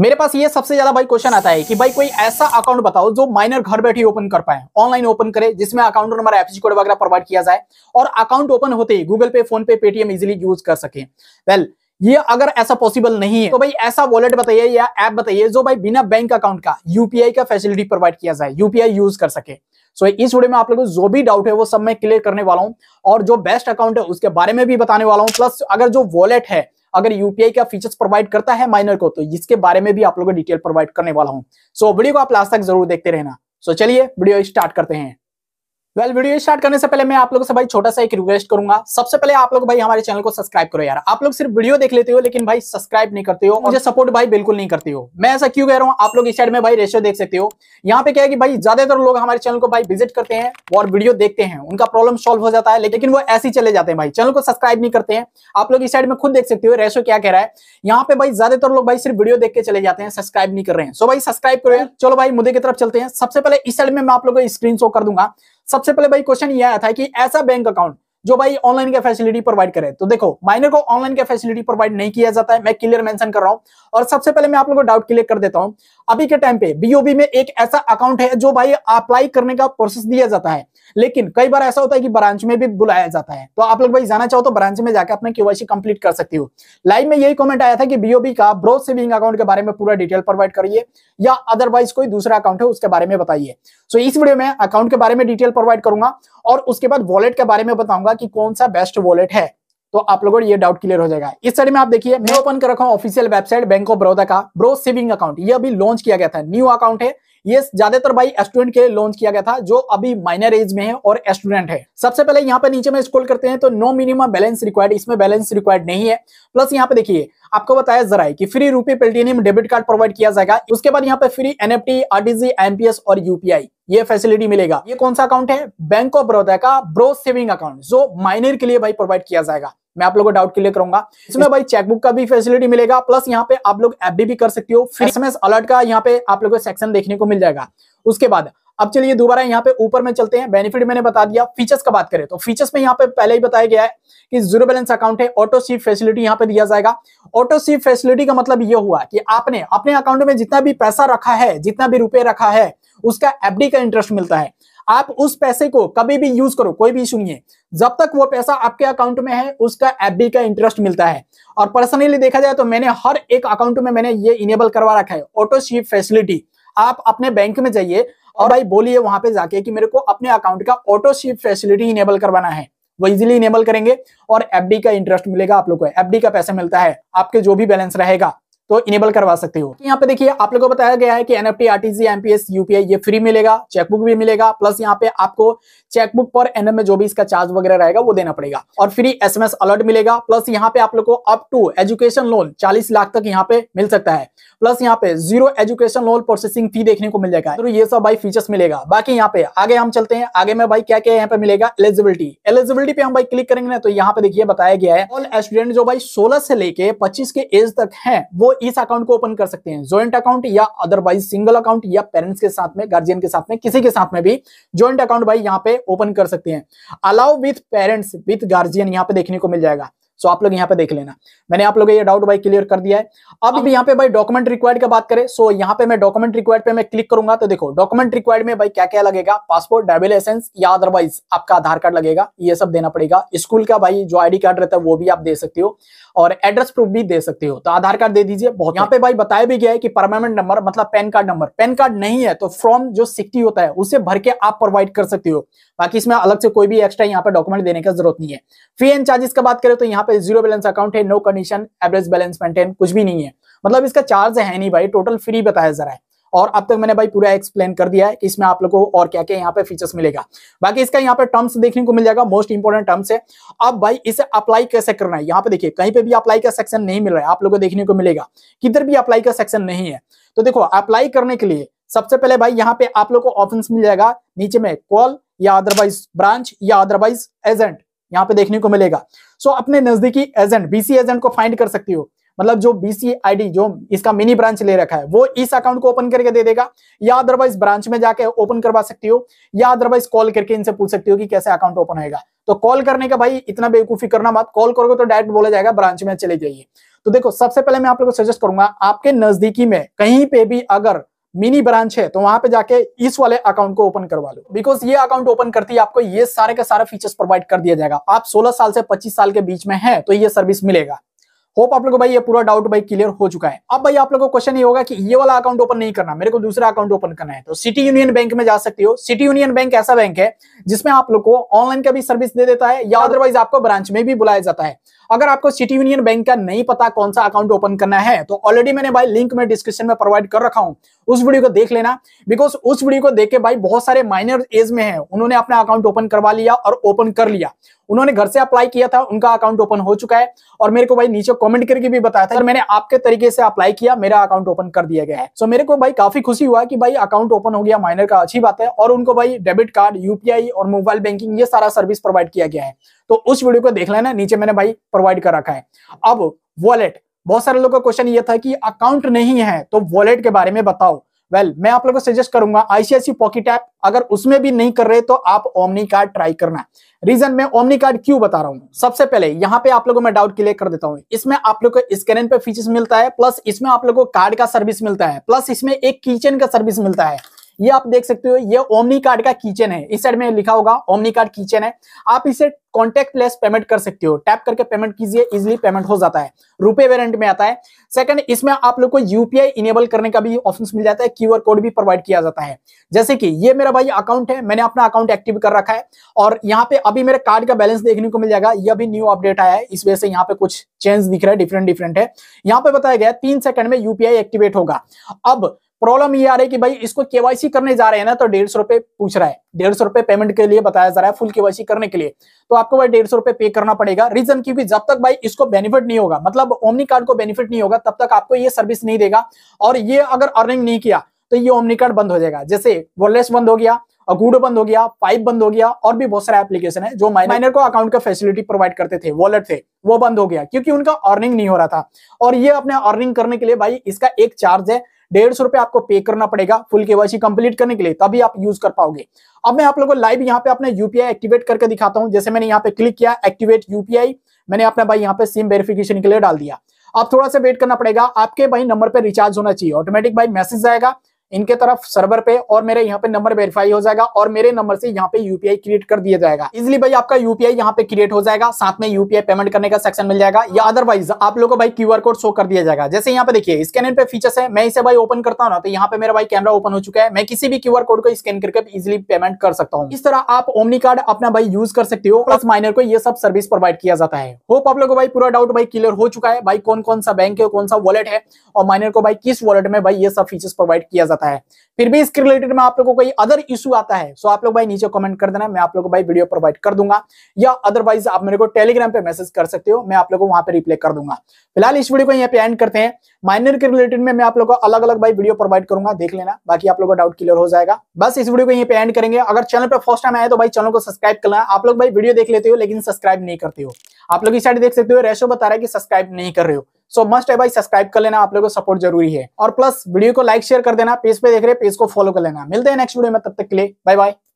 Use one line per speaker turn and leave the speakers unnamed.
मेरे पास ये सबसे ज्यादा भाई क्वेश्चन आता है कि भाई कोई ऐसा अकाउंट बताओ जो माइनर घर बैठे ओपन कर पाए ऑनलाइन ओपन करे जिसमें अकाउंट नंबर एफसी कोड वगैरह प्रोवाइड किया जाए और अकाउंट ओपन होते ही Google Pay PhonePe Paytm easily use कर सके वेल well, ये अगर ऐसा पॉसिबल नहीं है तो भाई ऐसा वॉलेट बताइए या ऐप बताइए जो भाई बिना बैंक अकाउंट का यूपीआई का फैसिलिटी प्रोवाइड किया जाए यूपीआई यूज कर सके सो so, इस वीडियो में आप लोगों को जो भी डाउट है वो सब मैं क्लियर करने वाला हूँ और जो बेस्ट अकाउंट है उसके बारे में भी बताने वाला हूँ प्लस अगर जो वॉलेट है अगर यूपीआई का फीचर्स प्रोवाइड करता है माइनर को तो इसके बारे में भी आप लोगों को डिटेल प्रोवाइड करने वाला हूँ सो so, वीडियो को आप लास्ट तक जरूर देखते रहना सो so, चलिए वीडियो स्टार्ट करते हैं वेल well, वीडियो स्टार्ट करने से पहले मैं आप लोगों से भाई छोटा सा एक रिक्वेस्ट करूंगा सबसे पहले आप लोग भाई हमारे चैनल को सब्सक्राइब करो यार आप लोग सिर्फ वीडियो देख लेते हो लेकिन भाई सब्सक्राइब नहीं करते हो मुझे सपोर्ट भाई बिल्कुल नहीं करते हो मैं ऐसा क्यों कह रहा हूँ आप लोग इस साइड में भाई रेशियो देख सकते हो यहाँ पे क्या है कि भाई ज्यादातर लोग हमारे चैनल को भाई विजिट करते हैं और वीडियो देखते हैं उनका प्रॉब्लम सॉल्व हो जाता है लेकिन वो ऐसे ही चले जाते हैं भाई चैनल को सब्सक्राइब नहीं करते हैं आप लोग इस साइड में खुद देख सकते हो रेशो क्या कह रहा है यहाँ पे भाई ज्यादातर लोग भाई सिर्फ वीडियो देख के चले जाते हैं सब्सक्राइब नहीं कर रहे हैं सो भाई सब्सक्राइब करो चलो भाई मुद्दे की तरफ चलते हैं सबसे पहले इस साइड में आप लोग को स्क्रीन शो कर दूंगा सबसे पहले भाई क्वेश्चन ये आया था कि ऐसा बैंक अकाउंट जो भाई ऑनलाइन का फैसिलिटी प्रोवाइड करे तो देखो माइनर को ऑनलाइन का फैसिलिटी प्रोवाइड नहीं किया जाता है मैं क्लियर मेंशन कर रहा हूं और सबसे पहले मैं आप लोगों को डाउट क्लियर कर देता हूं अभी के टाइम पे बीओबी में एक ऐसा अकाउंट है जो भाई अप्लाई करने का प्रोसेस दिया जाता है लेकिन कई बार ऐसा होता है कि ब्रांच में भी बुलाया जाता है तो आप लोग भाई जाना चाहो तो ब्रांच में जाकर अपना केवाईसी कंप्लीट कर सकती हो लाइव में यही कमेंट आया था कि बीओबी का ब्रोथ सेविंग अकाउंट के बारे में पूरा डिटेल प्रोवाइड करिए या अदरवाइज कोई दूसरा अकाउंट है उसके बारे में बताइए सो इस वीडियो में अकाउंट के बारे में डिटेल प्रोवाइड करूंगा और उसके बाद वॉलेट के बारे में बताऊंगा कि कौन सा बेस्ट वॉलेट है तो आप लोगों ये डाउट क्लियर हो जाएगा इस साइड में आप देखिए मैं ओपन कर रखा हूँ official website bank of Baroda का ब्रो सेविंग अकाउंट ये अभी लॉन्च किया गया था न्यू अकाउंट है ये ज्यादातर भाई स्टूडेंट के लिए लॉन्च किया गया था जो अभी माइनर एज में है और स्टूडेंट है सबसे पहले यहाँ पे नीचे में स्कोल करते हैं तो नो मिनिमम बैलेंस रिक्वायर्ड इसमें बैलेंस रिक्वायर्ड नहीं है प्लस यहाँ पे देखिए आपको बताया जरा है कि फ्री रूपी पेटीएम डेबिट कार्ड प्रोवाइड किया जाएगा उसके बाद यहाँ पे फ्री एनएफटी आरडीजी एमपीएस और यूपीआई ये फैसिलिटी मिलेगा ये कौन सा अकाउंट है बैंक ऑफ बड़ौदा का ब्रो सेविंग अकाउंट जो माइनर के लिए भाई प्रोवाइड किया जाएगा मैं आप लोगों को डाउट क्लियर करूंगा इसमें भाई चेकबुक का भी फैसिलिटी मिलेगा प्लस यहाँ पे आप लोग एफ भी कर सकते हो फ्री एस अलर्ट का यहाँ पे आप लोगों को सेक्शन देखने को मिल जाएगा उसके बाद अब चलिए दोबारा यहाँ पे ऊपर में चलते हैं बेनिफिट मैंने बता दिया फीचर्स का बात करें तो फीचर्स में यहाँ पे पहले ही बताया गया है कि जीरो बैलेंस अकाउंट है ऑटो सी फैसिलिटी यहाँ पे दिया जाएगा ऑटो सी फैसिलिटी का मतलब ये हुआ कि आपने अपने अकाउंट में जितना भी पैसा रखा है जितना भी रुपये रखा है उसका एफडी का इंटरेस्ट मिलता है आप उस पैसे को कभी भी यूज करो कोई भी सुनिए जब तक वो पैसा आपके अकाउंट में है उसका एफडी का इंटरेस्ट मिलता है और पर्सनली देखा जाए तो मैंने हर एक अकाउंट में मैंने ये इनेबल करवा रखा है ऑटो सी फैसिलिटी आप अपने बैंक में जाइए और भाई बोलिए वहां पे जाके कि मेरे को अपने अकाउंट का ऑटो शिप फैसिलिटी इनेबल करवाना है वो इजिली इनेबल करेंगे और एफडी का इंटरेस्ट मिलेगा आप लोग को एफडी का पैसा मिलता है आपके जो भी बैलेंस रहेगा तो इनेबल करवा सकते हो तो यहाँ पे देखिए आप लोगों को बताया गया है कि एनएफटी आरटीसी एमपीएस यूपीआई ये फ्री मिलेगा चेकबुक भी मिलेगा प्लस यहाँ पे आपको चेकबुक पर एनएम में जो भी इसका चार्ज वगैरह रहेगा वो देना पड़ेगा और फ्री एसएमएस अलर्ट मिलेगा प्लस यहाँ पे आप लोग को अप टू एजुकेशन लोन चालीस लाख तक यहाँ पे मिल सकता है प्लस यहाँ पे zero education loan processing fee देखने को मिल जाएगा तो ये सब भाई फीचर्स मिलेगा बाकी यहाँ पे आगे हम चलते हैं आगे में भाई क्या क्या यहाँ पे मिलेगा एलिजिबिलिटी एलिजिबिलिटी पे हम भाई क्लिक करेंगे ना तो यहाँ पे देखिए बताया गया है ऑल स्टूडेंट जो भाई सोलह से लेके पच्चीस के एज तक है वो इस अकाउंट को ओपन कर सकते हैं ज्वाइंट अकाउंट या अदरवाइज सिंगल अकाउंट या पेरेंट्स के साथ में गार्जियन के साथ में किसी के साथ में भी ज्वाइंट अकाउंट भाई यहाँ पे ओपन कर सकते हैं allow with parents with guardian यहाँ पे देखने को मिल जाएगा सो आप लोग यहाँ पे देख लेना मैंने आप लोगों ये डाउट भाई क्लियर कर दिया है अब यहाँ पे भाई डॉक्यूमेंट रिक्वायर्ड की बात करें सो यहाँ पे मैं डॉक्यूमेंट रिक्वायर्ड पे मैं क्लिक करूंगा तो देखो डॉक्यूमेंट रिक्वायर्ड में भाई क्या क्या लगेगा पासपोर्ट ड्राइविंग लाइसेंस या अदरवाइज आपका आधार कार्ड लगेगा ये सब देना पड़ेगा स्कूल का भाई जो आई कार्ड रहता है वो भी आप दे सकते हो और एड्रेस प्रूफ भी दे सकते हो तो आधार कार्ड दे दीजिए बहुत यहाँ पे भाई बताया भी गया है कि परमानेंट नंबर मतलब PAN card number PAN card नहीं है तो फ्रॉम जो सिक्सटी होता है उसे भर के आप प्रोवाइड कर सकते हो बाकी इसमें अलग से कोई भी एक्स्ट्रा यहाँ पे डॉक्यूमेंट देने की जरूरत नहीं है फी एंड चार्जेस का बात करें तो यहाँ पे जीरो बैलेंस अकाउंट है no condition average balance maintain कुछ भी नहीं है मतलब इसका चार्ज है नहीं भाई टोटल फ्री बताया जरा है और अब तक मैंने भाई पूरा एक्सप्लेन कर दिया है कि इसमें आप लोगों को और क्या क्या यहाँ पे फीचर्स मिलेगा बाकी इसका यहाँ पे टर्म्स देखने को मिल जाएगा मोस्ट इंपॉर्टेंट टर्म्स है अब भाई इसे अप्लाई कैसे करना है यहाँ पे देखिए कहीं पे भी अप्लाई का सेक्शन नहीं मिल रहा है आप लोगों को देखने को मिलेगा किधर भी अप्लाई का सेक्शन नहीं है तो देखो अप्लाई करने के लिए सबसे पहले भाई यहाँ पे आप लोग को ऑप्शन मिल जाएगा नीचे में कॉल या अदरवाइज ब्रांच या अदरवाइज एजेंट यहाँ पे देखने को मिलेगा सो so, अपने नजदीकी एजेंट बीसी एजेंट को फाइंड कर सकती हो मतलब जो बीसी आईडी जो इसका मिनी ब्रांच ले रखा है वो इस अकाउंट को ओपन करके दे देगा या अदरवाइज ब्रांच में जाके ओपन करवा सकती हो या अदरवाइज कॉल करके इनसे पूछ सकती हो कि कैसे अकाउंट ओपन होगा तो कॉल करने का भाई इतना बेवकूफी करना मत कॉल करोगे तो डायरेक्ट बोला जाएगा ब्रांच में चले जाइए तो देखो सबसे पहले मैं आप लोग को सजेस्ट करूंगा आपके नजदीकी में कहीं पे भी अगर मिनी ब्रांच है तो वहां पे जाके इस वाले अकाउंट को ओपन करवा लो बिकॉज ये अकाउंट ओपन करती है आपको ये सारे का सारा फीचर्स प्रोवाइड कर दिया जाएगा आप 16 साल से 25 साल के बीच में हैं तो ये सर्विस मिलेगा होप आप लोगों को भाई ये पूरा डाउट भाई क्लियर हो चुका है अब भाई आप लोगों को क्वेश्चन ये होगा कि ये वाला अकाउंट ओपन नहीं करना मेरे को दूसरा अकाउंट ओपन करना है तो सिटी यूनियन बैंक में जा सकती हो सिटी यूनियन बैंक ऐसा बैंक है जिसमें आप लोग को ऑनलाइन का भी सर्विस दे देता है या अदरवाइज आपको ब्रांच में भी बुलाया जाता है अगर आपको सिटी यूनियन बैंक का नहीं पता कौन सा अकाउंट ओपन करना है तो ऑलरेडी मैंने भाई लिंक में डिस्क्रिप्शन में प्रोवाइड कर रखा हूं उस वीडियो को देख लेना बिकॉज उस वीडियो को देख के भाई बहुत सारे माइनर एज में है उन्होंने अपना अकाउंट ओपन करवा लिया और ओपन कर लिया उन्होंने घर से अप्लाई किया था उनका अकाउंट ओपन हो चुका है और मेरे को भाई नीचे कमेंट करके भी बताया था मैंने आपके तरीके से अप्लाई किया मेरा अकाउंट ओपन कर दिया गया है सो मेरे को भाई काफी खुशी हुआ कि भाई अकाउंट ओपन हो गया माइनर का अच्छी बात है और उनको भाई डेबिट कार्ड यूपीआई और मोबाइल बैंकिंग ये सारा सर्विस प्रोवाइड किया गया है तो उस वीडियो को देख लेना नीचे मैंने भाई प्रोवाइड कर रखा है अब वॉलेट बहुत सारे लोगों का क्वेश्चन ये था कि अकाउंट नहीं है तो वॉलेट के बारे में बताओ वेल well, मैं आप लोगों को सजेस्ट करूंगा आईसीआईसी पॉकेट ऐप अगर उसमें भी नहीं कर रहे तो आप ओमनी कार्ड ट्राई करना है रीजन मैं ओमनी कार्ड क्यों बता रहा हूं सबसे पहले यहाँ पे आप लोगों में डाउट क्लियर कर देता हूं इसमें आप लोग को स्कैन पे फीचर्स मिलता है प्लस इसमें आप लोग को कार्ड का सर्विस मिलता है प्लस इसमें एक किचन का सर्विस मिलता है ये आप देख सकते हो ये ओमनी कार्ड का किचन है इस साइड में लिखा होगा ओमनी कार्ड किचन है आप इसे कॉन्टेक्ट लेस पेमेंट कर सकते हो टैप करके पेमेंट कीजिए इजिली पेमेंट हो जाता है रुपए वेरेंट में आता है सेकंड इसमें आप लोग को यूपीआई इनेबल करने का भी ऑप्शन मिल जाता है क्यूआर कोड भी प्रोवाइड किया जाता है जैसे कि ये मेरा भाई अकाउंट है मैंने अपना अकाउंट एक्टिव कर रखा है और यहाँ पे अभी मेरे कार्ड का बैलेंस देखने को मिल जाएगा यह भी न्यू अपडेट आया है इस वजह से यहाँ पे कुछ चेंज दिख रहा है डिफरेंट डिफरेंट है यहाँ पे बताया गया तीन सेकंड में यूपीआई एक्टिवेट होगा अब प्रॉब्लम ये आ रही है कि भाई इसको केवाईसी करने जा रहे हैं ना तो डेढ़ सौ रुपए पूछ रहा है डेढ़ सौ रुपए पेमेंट के लिए बताया जा रहा है फुल केवाईसी करने के लिए तो आपको भाई डेढ़ सौ रुपए पे करना पड़ेगा रीजन क्योंकि जब तक भाई इसको बेनिफिट नहीं होगा मतलब ओमनी कार्ड को बेनिफिट नहीं होगा तब तक आपको ये सर्विस नहीं देगा और ये अगर अर्निंग नहीं किया तो ये ओमनी कार्ड बंद हो जाएगा जैसे वॉलेस बंद हो गया अगूडो बंद हो गया पाइप बंद हो गया और भी बहुत सारे एप्लीकेशन है जो माइनर को अकाउंट का फैसिलिटी प्रोवाइड करते थे वॉलेट थे वो बंद हो गया क्योंकि उनका अर्निंग नहीं हो रहा था और ये अपने अर्निंग करने के लिए भाई इसका एक चार्ज है डेढ़ सौ रुपए आपको पे करना पड़ेगा फुल केवासी कंप्लीट करने के लिए तभी आप यूज कर पाओगे अब मैं आप लोगों को लाइव यहाँ पे अपने यूपीआई एक्टिवेट करके दिखाता हूँ जैसे मैंने यहाँ पे क्लिक किया एक्टिवेट यूपीआई मैंने अपना भाई यहाँ पे सिम वेरिफिकेशन के लिए डाल दिया अब थोड़ा सा वेट करना पड़ेगा आपके भाई नंबर पर रिचार्ज होना चाहिए ऑटोमेटिक भाई मैसेज आएगा इनके तरफ सर्वर पे और मेरे यहाँ पे नंबर वेरीफाई हो जाएगा और मेरे नंबर से यहाँ पे यूपीआई क्रिएट कर दिया जाएगा इजिली भाई आपका यूपीआई यहाँ पे क्रिएट हो जाएगा साथ में यूपीआई पेमेंट करने का सेक्शन मिल जाएगा या अदरवाइज आप लोगों को भाई क्यू कोड शो कर दिया जाएगा जैसे यहाँ पे देखिए स्कैनर पे फीचर्स है मैं इसे भाई ओपन करता हूँ ना तो यहाँ पे मेरा भाई कैमरा ओपन हो चुका है मैं किसी भी क्यू कोड को स्कैन करके इजिली पेमेंट कर सकता हूँ इस तरह आप ओमनी कार्ड अपना भाई यूज कर सकते हो प्लस माइनर को ये सब सर्विस प्रोवाइड किया जाता है होप आप लोग को भाई पूरा डाउट भाई क्लियर हो चुका है भाई कौन कौन सा बैंक है कौन सा वॉलेट है और माइनर को भाई किस वॉलेट में भाई ये सब फीचर्स प्रोवाइड किया जाता है आता है फिर भी इसके रिलेटेड में आप लोगों को कोई अदर इशू आता है सो आप लोग भाई नीचे कमेंट कर देना मैं आप लोगों को भाई वीडियो प्रोवाइड कर दूंगा या अदरवाइज आप मेरे को टेलीग्राम पे मैसेज कर सकते हो मैं आप लोगों को वहां पर रिप्ले कर दूंगा फिलहाल इस वीडियो को यहाँ पे एंड करते हैं माइनर के रिलेटेड में मैं आप लोगों को अलग अलग भाई वीडियो प्रोवाइड करूंगा देख लेना बाकी आप लोगों का डाउट क्लियर हो जाएगा बस इस वीडियो को यहाँ पे एंड करेंगे अगर चैनल पर फर्स्ट टाइम आया तो भाई चैनल को सब्सक्राइब करना आप लोग भाई वीडियो देख लेते हो लेकिन सब्सक्राइब नहीं करते हो आप लोग इस साइड देख सकते हो रेशो बता रहा है कि सब्सक्राइब नहीं कर रहे हो सो मस्ट है भाई सब्सक्राइब कर लेना आप लोगों को सपोर्ट जरूरी है और प्लस वीडियो को लाइक शेयर कर देना पेज पे देख रहे पेज को फॉलो कर लेना मिलते हैं नेक्स्ट वीडियो में तब तक के लिए बाय बाय